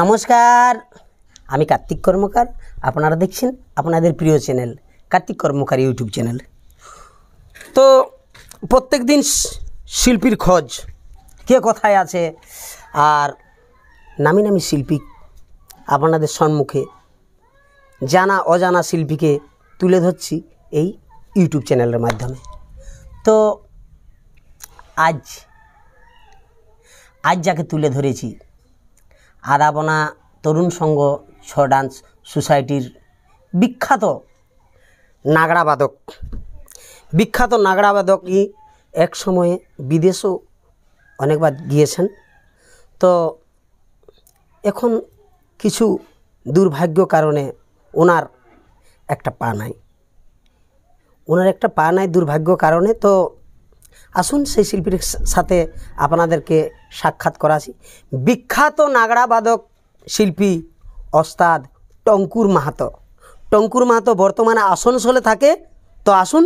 নমস্কার আমি কার্তিক কর্মকার আপনারা দেখছেন আপনাদের প্রিয় channel Kartik Karmakar YouTube channel তো প্রত্যেক দিন শিল্পীর খোঁজ কে কোথায় আছে আর নামি নামি শিল্পী আপনাদের সম্মুখে জানা অজানা শিল্পীকে তুলে ধরছি এই ইউটিউব চ্যানেলের মাধ্যমে তো আজ আজ যাকে তুলে ধরেছি আদাবনা তরুণ সংঘ ছ ডান্স সোসাইটির বিখ্যাত নাগড়াবাদক বিখ্যাত নাগড়াবাদক ই এক সময়ে বিদেশেও অনেকবার গিয়েছেন তো এখন কিছু দুর্ভাগ্য কারণে ওনার একটা পা নাই ওনার একটা পা নাই দুর্ভাগ্য কারণে তো আসুন সেই শিল্পীর সাথে আপনাদেরকে সাক্ষাৎ করাছি বিখ্যাত নাগড়াবাদক শিল্পী ওস্তাদ টঙ্কুর মাহাতো টঙ্কুর মাহাতো বর্তমানে আসানসোলে থাকে তো আসুন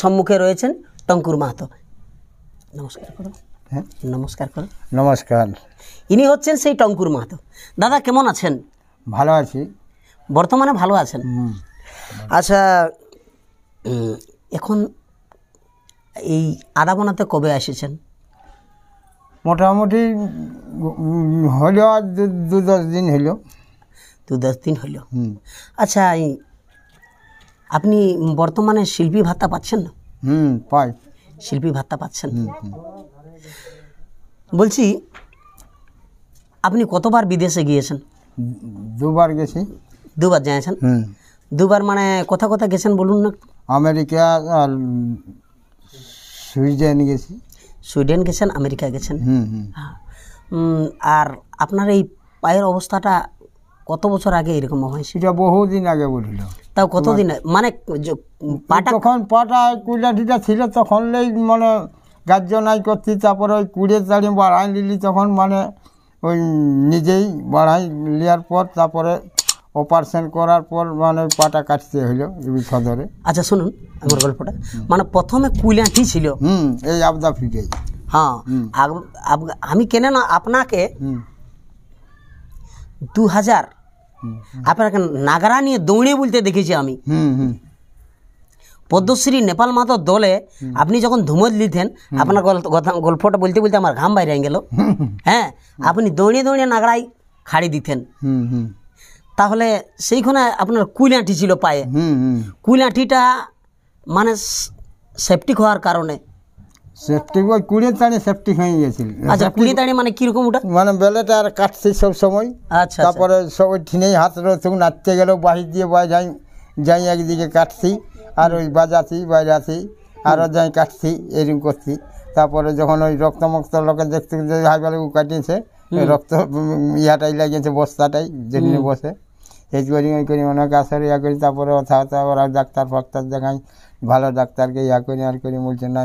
সম্মুখে রয়েছেন টঙ্কুর মাহাতো নমস্কার করো হ্যাঁ নমস্কার করো নমস্কার ইনি হচ্ছেন সেই টঙ্কুর মাহাতো দাদা কেমন আছেন ভালো আছি বর্তমানে ভালো আছেন আচ্ছা এখন এই আরাবনাতে কবে এসেছেন মোটামুটি হলো আর দু দশ দিন হলো দু দশ দিন হলো আচ্ছা আপনি বর্তমানে শিল্পী ভাতা পাচ্ছেন না হুম পাই শিল্পী ভাতা পাচ্ছেন বলছি আপনি কতবার বিদেশে গিয়েছেন দুবার গেছি দুবার যাইছেন দুবার মানে কোথা কোথা গেছেন বলুন না আমেরিকা আর সুইডেন গেছি সুইডেন গেছেন আমেরিকা গেছেন হ্যাঁ। আর আপনার এই পায়ের অবস্থাটা কত বছর আগে এরকম হয় সেটা বহুদিন আগে বলিল তাও কতদিন মানে পাটা তখন পাটা কুইলাটিটা ছিল তখন মানে গাজ্য নাই করছি তারপরে ওই কুড়ে চাড়ি বাড়াই নিলি তখন মানে ওই নিজেই বাড়াই নেওয়ার পর তারপরে অপারেশন করার পর মানে পাটা কাটতে হলো সদরে আচ্ছা শুনুন আমার গল্পটা মানে প্রথমে কুইলাটি ছিল হুম এই আবদা ফিটে হ্যাঁ আমি কেনে না আপনাকে দু হাজার আপনাকে নাগারা নিয়ে দৌড়ে বলতে দেখেছি আমি পদ্মশ্রী নেপাল মাতো দলে আপনি যখন ধুমজ লিতেন আপনার গল্পটা বলতে বলতে আমার ঘাম বাইরে গেল হ্যাঁ আপনি দৌড়ে দৌড়ে নাগড়াই খাড়ি দিতেন তাহলে সেইখানে আপনার কুইলাটি ছিল পায়ে কুইলাটিটা মানে সেফটিক হওয়ার কারণে ওই তাড়ি হয়ে আচ্ছা তাড়ি মানে মানে বেলেটা আর সব সময় আচ্ছা, আচ্ছা। তারপরে সব ওই বাহির দিয়ে যাই একদিকে কাটছি আর ওই আরও যাই কাটছি করছি তারপরে যখন ওই রক্ত মক্ত লোক দেখতে হাই বেলা কাটিয়েছে রক্ত ইয়াটাই লাগিয়েছে বস্তাটাই যেখানে বসে হেজ করি ওই করি অনেক আসার ইয়া করি তারপরে অথা অথা ওরা ডাক্তার ফাক্তার দেখাই ভালো ডাক্তারকে ইয়া করি আর করি বলছে না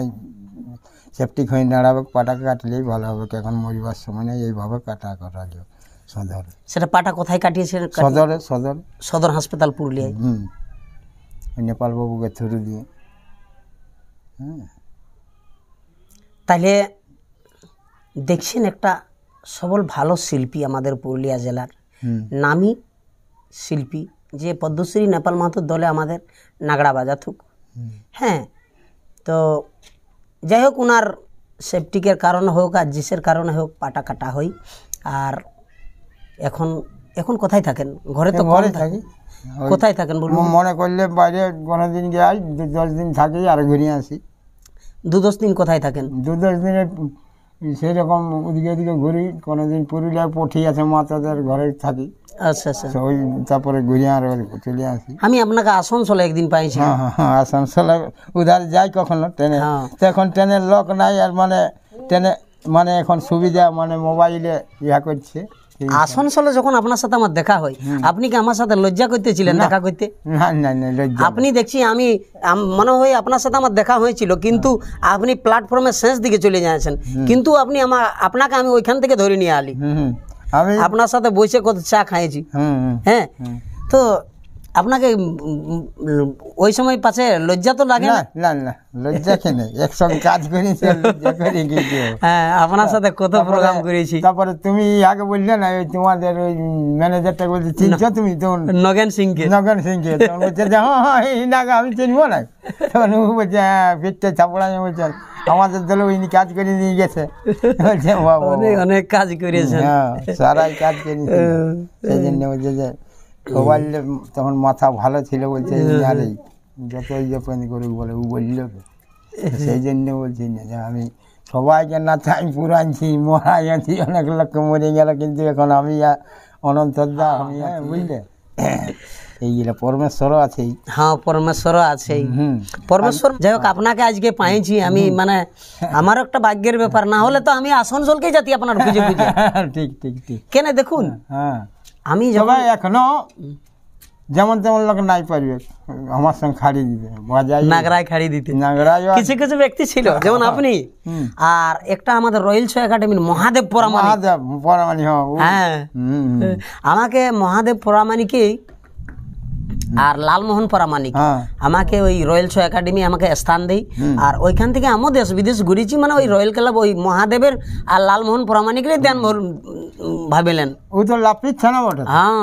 সেফটি হয়ে দাঁড়াবে পাটা কাটলেই ভালো হবে এখন মরিবার সময় নেই এইভাবে কাটা কাটালো সদর সেটা পাটা কোথায় কাটিয়েছেন সদরে সদর সদর হাসপাতাল পুরুলিয়ায় হুম নেপাল বাবুকে থ্রু দিয়ে হুম তাহলে দেখছেন একটা সবল ভালো শিল্পী আমাদের পুরুলিয়া জেলার নামি শিল্পী যে পদ্মশ্রী নেপাল মাহাতোর দলে আমাদের নাগড়া থুক হ্যাঁ তো যাই হোক ওনার সেপটিকের কারণে হোক আর জিসের কারণে হোক পাটা কাটা হই আর এখন এখন কোথায় থাকেন ঘরে তো ঘরে থাকি কোথায় থাকেন বলুন মনে করলে বাইরে কোনো দিন গিয়ে দশ দিন থাকি আর ঘুরিয়ে আসি দু দশ দিন কোথায় থাকেন দু দশ দিনে সেরকম ওদিকে ওদিকে ঘুরি কোনোদিন পুরুলিয়ায় পঠি আছে মা ঘরে থাকি আচ্ছা, আচ্ছা। ওই তারপরে ঘুরে আর চলে আসি আমি আপনাকে আসানসোলে একদিন পাইছি হ্যাঁ হ্যাঁ, হ্যাঁ আসানসোলে যাই ট্রেনে হ্যাঁ। নাই আর মানে ট্রেনে মানে এখন সুবিধা মানে মোবাইলে ইহা করছে আসানসোলে যখন আপনার সাথে আমার দেখা হয় আপনি কি আমার সাথে লজ্জা করতেছিলেন দেখা করতে আপনি দেখছি আমি মনে হয় আপনার সাথে আমার দেখা হয়েছিল কিন্তু হ্যাঁ। আপনি প্ল্যাটফর্মের শেষ দিকে চলে যাচ্ছেন কিন্তু আপনি আমার আপনাকে আমি ওইখান থেকে ধরে নিয়ে আলি আপনার সাথে বসে কত চা খাইছি হ্যাঁ তো আপনাকে ওই সময় পাশে লজ্জা তো লাগে না না না লজ্জা কেন একসঙ্গে কাজ হ্যাঁ আপনার সাথে কত প্রোগ্রাম করেছি তারপরে তুমি আগে বললে না ওই তোমাদের ওই ম্যানেজারটা বলছি চিনছো তুমি তখন নগেন সিংকে নগেন সিংকে বলছে যে হ্যাঁ হ্যাঁ এই আমি চিনবো না তখন ও বলছে হ্যাঁ বলছে আমাদের দলে উনি কাজ করে নিয়ে গেছে অনেক কাজ করেছে হ্যাঁ, সারাই কাজ করেছে হ্যাঁ। সেই জন্য বলছে যে সবাই তখন মাথা ভালো ছিল বলছে আরে হ্যাঁ, হ্যাঁ। যত যখন করুক বলে ও বলল সেই জন্য বলছি না যে আমি সবাইকে না চাই পুরানছি মরা গেছি অনেক লোক মরে গেল কিন্তু এখন আমি অনন্ত দা হ্যাঁ, আমি বুঝলে এইগুলো পরমেশ্বর আছে হ্যাঁ পরমেশ্বর আছে পরমেশ্বর যাই হোক আপনাকে আজকে পাইছি আমি মানে আমার একটা ভাগ্যের ব্যাপার না হলে তো আমি আসানসোলকেই যাতি আপনার খুঁজে ঠিক ঠিক ঠিক কেন দেখুন হ্যাঁ আমি সবাই এখনো যেমন তেমন লোক নাই পারবে আমার সঙ্গে খাড়ি দিতে নাগরাই খাড়ি দিতে নাগরায় কিছু কিছু ব্যক্তি ছিল যেমন হ্যাঁ, আপনি আর একটা আমাদের রয়েল শো একাডেমির মহাদেব পরামানি মহাদেব পরামানি হ্যাঁ, হ্যাঁ। আমাকে মহাদেব পরামানিকেই আর লালমোহন পরামানিক হ্যাঁ। আমাকে ওই রয়্যাল শো একাডেমি আমাকে স্থান দেই আর ওইখান থেকে আমিও দেশ বিদেশ ঘুরেছি মানে ওই রয়্যাল ক্লাব ওই মহাদেবের আর লালমোহন পরামানিকের ধ্যান ভাবিলেন ওই তো লাপিত ছানা বটে হ্যাঁ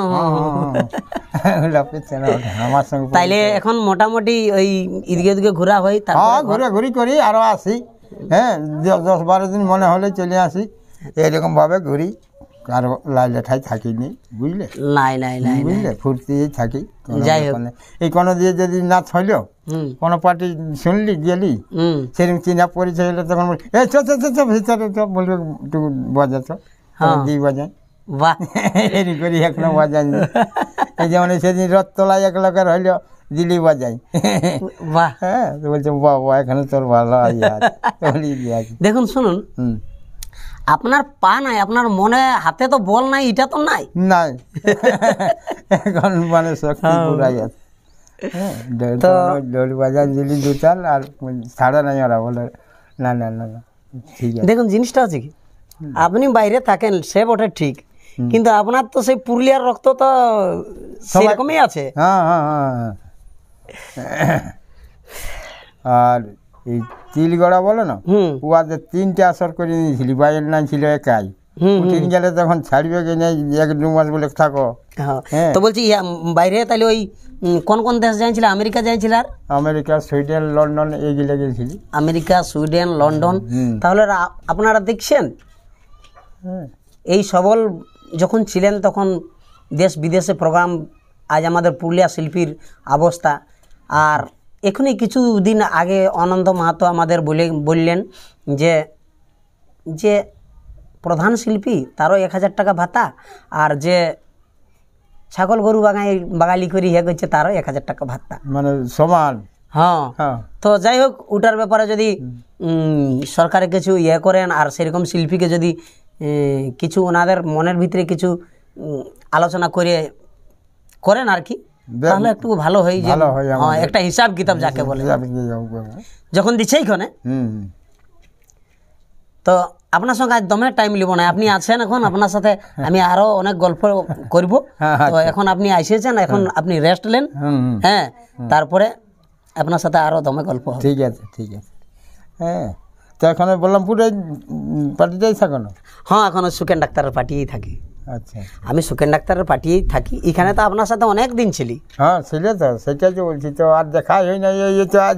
ছানা হ্যাঁ, হ্যাঁ। আমার সঙ্গে তাইলে এখন মোটামুটি ওই এদিকে ওদিকে ঘোরা হয় তারপর ঘুরে ঘুরি করি আরো আসি হ্যাঁ দশ বারো দিন মনে হলে চলে আসি এরকমভাবে ঘুরি আর লাইলেঠাই থাকিনি বুঝলে লাই নাই নাই বুঝলে ফুর্তি থাকি যাই হোক এই কোনো দিয়ে যদি না হইল কোনো পার্টি শুনলি গেলি সেরকম চিনা পরিচয় হলে তখন এই চো চো চো ভিতরে তো বলবে একটু বাজাচ্ছ হ্যাঁ। দুই বাজায় বাহ এরি করি এখনো বাজাই এই যেমন মানে সেদিন রথতলায় এক লোকের হইলো দিলি বাজাই বাহ হ্যাঁ বলছে বাবা এখানে তোর ভালো দেখুন শুনুন হুম আপনার পা নাই আপনার মনে হাতে তো বল নাই এটা তো নাই নাই এখন মানে শক্তি হ্যাঁ। পুরাই আছে হ্যাঁ, তো আর ছাড়া নাই বলে না না না দেখুন জিনিসটা আছে কি আপনি বাইরে থাকেন সে বটে ঠিক কিন্তু আপনার তো সেই পুরুলিয়ার রক্ত তো সেরকমই আছে হ্যাঁ হ্যাঁ হ্যাঁ, হ্যাঁ। আর এই তিল গড়া বলো না পুয়াতে তিনটে আসর করে নিয়েছিলি বাজার না ছিল একাই উঠিন গেলে তখন ছাড়বে কি নাই এক দু মাস বলে থাকো হ্যাঁ, হ্যাঁ। তো বলছি বাইরে তাহলে ওই কোন কোন দেশ যাইছিল আমেরিকা যাইছিল আর আমেরিকা সুইডেন লন্ডন এগুলো গেছিলি আমেরিকা সুইডেন লন্ডন তাহলে আপনারা দেখছেন হ্যাঁ। এই সবল যখন ছিলেন তখন দেশ বিদেশে প্রোগ্রাম আজ আমাদের পুরুলিয়া শিল্পীর অবস্থা আর এখনই কিছুদিন আগে অনন্ত মাহাতো আমাদের বলে বললেন যে যে প্রধান শিল্পী তারও এক হাজার টাকা ভাতা আর যে ছাগল গরু বাঙালি বাঙালি করি ইয়ে করছে তারও এক হাজার টাকা ভাতা মানে সমান হ্যাঁ, হ্যাঁ। তো যাই হোক ওটার ব্যাপারে যদি সরকারে কিছু ইয়ে করেন আর সেরকম শিল্পীকে যদি কিছু ওনাদের মনের ভিতরে কিছু আলোচনা করে করেন আর কি তাহলে একটু ভালো হয়ে যাবে হ্যাঁ একটা হিসাব কিতাব যাকে বলে যখন দিচ্ছে এইখানে তো আপনার সঙ্গে আজ দমে টাইম লিব না আপনি আছেন এখন আপনার সাথে আমি আরো অনেক গল্প করব হ্যাঁ, তো আচ্ছা। এখন আপনি আইসেছেন এখন আপনি রেস্ট নেন হ্যাঁ তারপরে আপনার সাথে আরো দমে গল্প ঠিক আছে ঠিক আছে হ্যাঁ তো এখন বললাম বললামপুরে পার্টিতেই থাকো না হ্যাঁ এখন সুকেন ডাক্তারের পার্টিতেই থাকি আচ্ছা, আচ্ছা। আমি সুখেন ডাক্তারের পাঠিয়ে থাকি এখানে তো আপনার সাথে অনেক দিন ছিলি হ্যাঁ ছিল তো সেটাই তো বলছি তো আর দেখাই হয় না এই তো আজ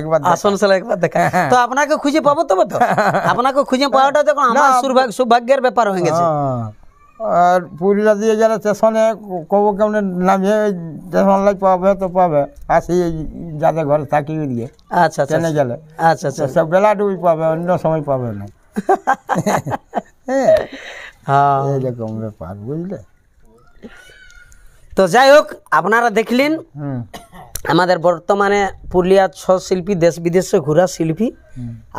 একবার আসানসোল একবার দেখা হ্যাঁ, হ্যাঁ। তো আপনাকে খুঁজে পাবো তো তো আপনাকে খুঁজে পাওয়াটা দেখুন আমার সৌভাগ্যের ব্যাপার হয়ে গেছে হ্যাঁ, আর পুরুলিয়া দিয়ে যারা স্টেশনে কবো কেমন নামিয়ে স্টেশন লাইক পাবে তো পাবে আসি যাদের ঘরে থাকি দিয়ে আচ্ছা, আচ্ছা ট্রেনে গেলে আচ্ছা আচ্ছা সব বেলা ডুবি পাবে অন্য সময় পাবে না হ্যাঁ এরকম ব্যাপার বুঝলে তো যাই হোক আপনারা দেখলেন আমাদের বর্তমানে পুরুলিয়ার ছ শিল্পী দেশ বিদেশে ঘোরা শিল্পী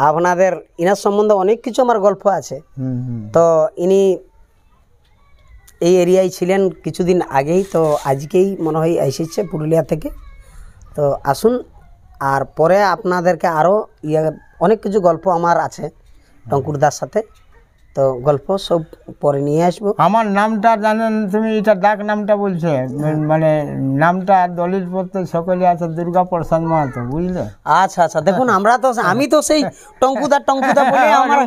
আপনাদের ইনার সম্বন্ধে অনেক কিছু আমার গল্প আছে তো ইনি এই এরিয়ায় ছিলেন কিছুদিন আগেই তো আজকেই মনে হয় এসেছে পুরুলিয়া থেকে তো আসুন আর পরে আপনাদেরকে আরও ইয়ে অনেক কিছু গল্প আমার আছে টঙ্কুরদার সাথে তো গল্প সব পরে নিয়ে আসবো আমার নামটা জানেন তুমি এটা ডাক নামটা বলছে মানে নামটা দলিল পত্র সকলে আছে দুর্গা প্রসাদ মাহাতো বুঝলে আচ্ছা আচ্ছা দেখুন আমরা তো আমি তো সেই টঙ্কুদা টঙ্কুদা বলে আমার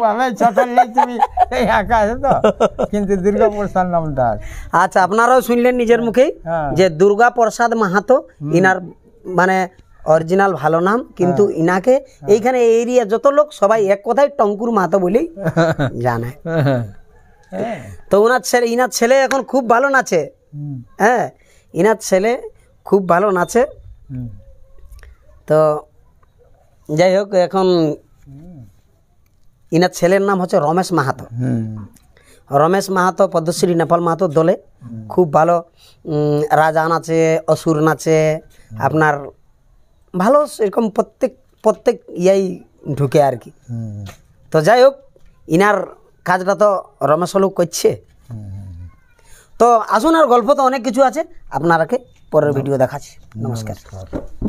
তুমি এই আকাশে তো কিন্তু দুর্গা প্রসাদ নামটা আচ্ছা আপনারাও শুনলেন নিজের মুখেই হ্যাঁ। যে দুর্গা প্রসাদ মাহাতো ইনার মানে অরিজিনাল ভালো নাম কিন্তু হ্যাঁ। ইনাকে হ্যাঁ। এইখানে এরিয়া যত লোক সবাই এক কথায় টঙ্কুর মাতো বলেই জানে হ্যাঁ। তো ওনার ছেলে ইনার ছেলে এখন খুব ভালো নাচে হ্যাঁ ইনার ছেলে খুব ভালো নাচে তো যাই হোক এখন ইনার ছেলের নাম হচ্ছে রমেশ মাহাতো রমেশ মাহাতো পদ্মশ্রী নেপাল মাহাতো দলে খুব ভালো রাজা নাচে অসুর নাচে আপনার ভালো এরকম প্রত্যেক প্রত্যেক ইয়াই ঢুকে আর কি তো যাই হোক ইনার কাজটা তো রমেশলু করছে তো আসুন আর গল্প তো অনেক কিছু আছে আপনারাকে পরের ভিডিও দেখাচ্ছি নমস্কার